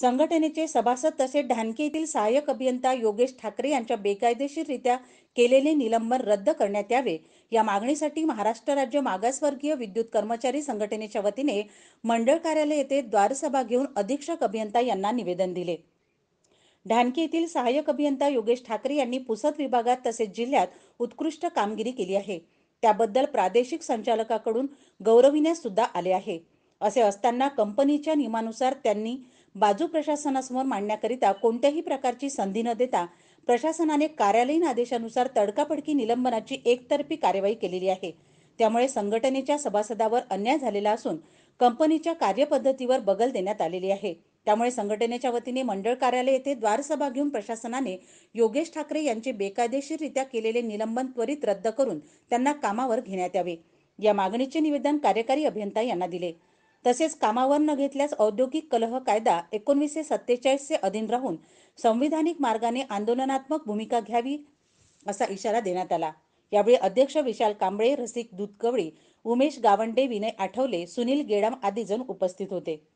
संघटनेचे सभासद तसेच ढानके येथील सहाय्यक अभियंता योगेश ठाकरे यांच्या बेकायदेशीररित्या केलेले निलंबन रद्द करण्यात यावे या मागणीसाठी महाराष्ट्र राज्य मागासवर्गीय विद्युत कर्मचारी संघटनेच्या वतीने मंडळ कार्यालय येथे द्वारसभा घेऊन अधीक्षक अभियंता यांना निवेदन दिले ढानकी येथील सहाय्यक अभियंता योगेश ठाकरे यांनी पुसद विभागात तसेच जिल्ह्यात उत्कृष्ट कामगिरी केली आहे त्याबद्दल प्रादेशिक संचालकाकडून गौरविण्यास सुद्धा आले आहे असे असताना कंपनीच्या नियमानुसार त्यांनी बाजू प्रशासनासमोर मांडण्याकरिता कोणत्याही प्रकारची संधी न देता प्रशासनाने कार्यालयीन आदेशानुसार तडकापडकी निलंबनाची एकतर्फी कारवाई केलेली आहे त्यामुळे संघटनेच्या सभासदावर अन्याय झालेला असून कंपनीच्या कार्यपद्धतीवर बगल देण्यात आलेली आहे त्यामुळे संघटनेच्या वतीने मंडळ कार्यालय येथे द्वारसभा घेऊन प्रशासनाने योगेश ठाकरे यांचे बेकायदेशीररित्या केलेले निलंबन त्वरित रद्द करून त्यांना कामावर घेण्यात यावे या मागणीचे निवेदन कार्यकारी अभियंता यांना दिले तसेच कामावर न घेतल्यास औद्योगिक कलह कायदा एकोणवीसशे सत्तेचाळीसचे अधीन राहून संविधानिक मार्गाने आंदोलनात्मक भूमिका घ्यावी असा इशारा देण्यात आला यावेळी अध्यक्ष विशाल कांबळे रसिक दूधकवळी उमेश गावंडे विनय आठवले सुनील गेडाम आदी जण उपस्थित होते